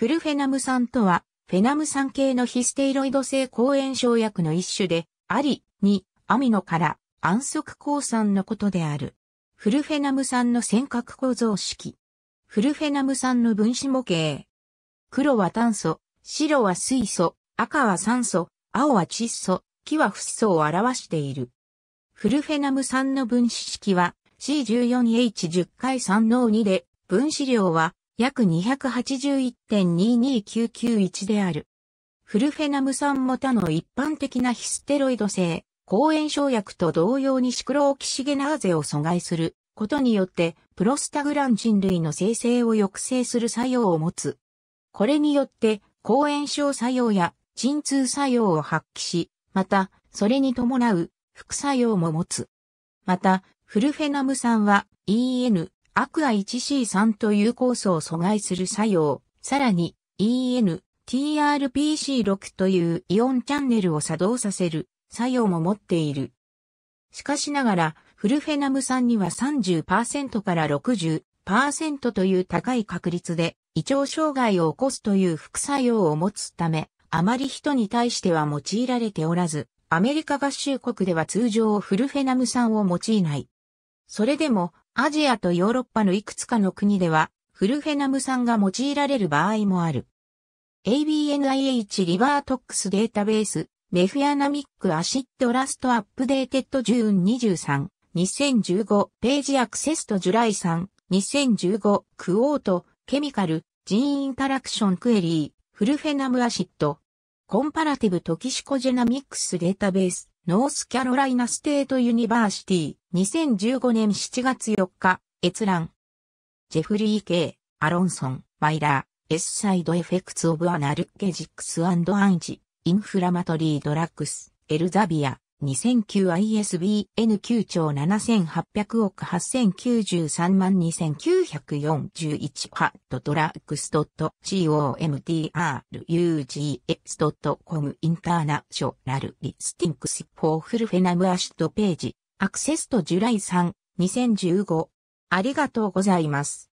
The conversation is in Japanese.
フルフェナム酸とは、フェナム酸系のヒステイロイド性抗炎症薬の一種で、あり、に、アミノから安息抗酸のことである。フルフェナム酸の尖閣構造式。フルフェナム酸の分子模型。黒は炭素、白は水素、赤は酸素、青は窒素、木はフッ素を表している。フルフェナム酸の分子式は C14H10 回3の2で、分子量は約281.22991である。フルフェナム酸も他の一般的なヒステロイド性、抗炎症薬と同様にシクロオキシゲナーゼを阻害することによって、プロスタグラン人類の生成を抑制する作用を持つ。これによって、抗炎症作用や鎮痛作用を発揮し、また、それに伴う副作用も持つ。また、フルフェナム酸は EN、アクア 1C3 という酵素を阻害する作用、さらに EN、TRPC6 というイオンチャンネルを作動させる作用も持っている。しかしながら、フルフェナム酸には30%から60%という高い確率で胃腸障害を起こすという副作用を持つため、あまり人に対しては用いられておらず、アメリカ合衆国では通常フルフェナム酸を用いない。それでもアジアとヨーロッパのいくつかの国では、フルフェナム酸が用いられる場合もある。ABNIH リバートックスデータベース、メフィアナミックアシッドラストアップデーテッドジューン23、2015ページアクセスとジュライ3、2015クオート、ケミカル、ジーンインタラクションクエリー、フルフェナムアシッド、コンパラティブトキシコジェナミックスデータベース、ノースキャロライナステートユニバーシティ、2015年7月4日、閲覧。ジェフリー・ケイ、アロンソン、マイラー、S サイドエフェクツ・オブ・アナルケジックス・アンチ、インフラマトリー・ドラッグス、エルザビア、2009ISBN9 兆7800億8093万2941ハットトラックスット .comdrugs.com インターナショナルリスティンクスフォーフルフェナムアシュトページアクセスとジュライ3 2015ありがとうございます。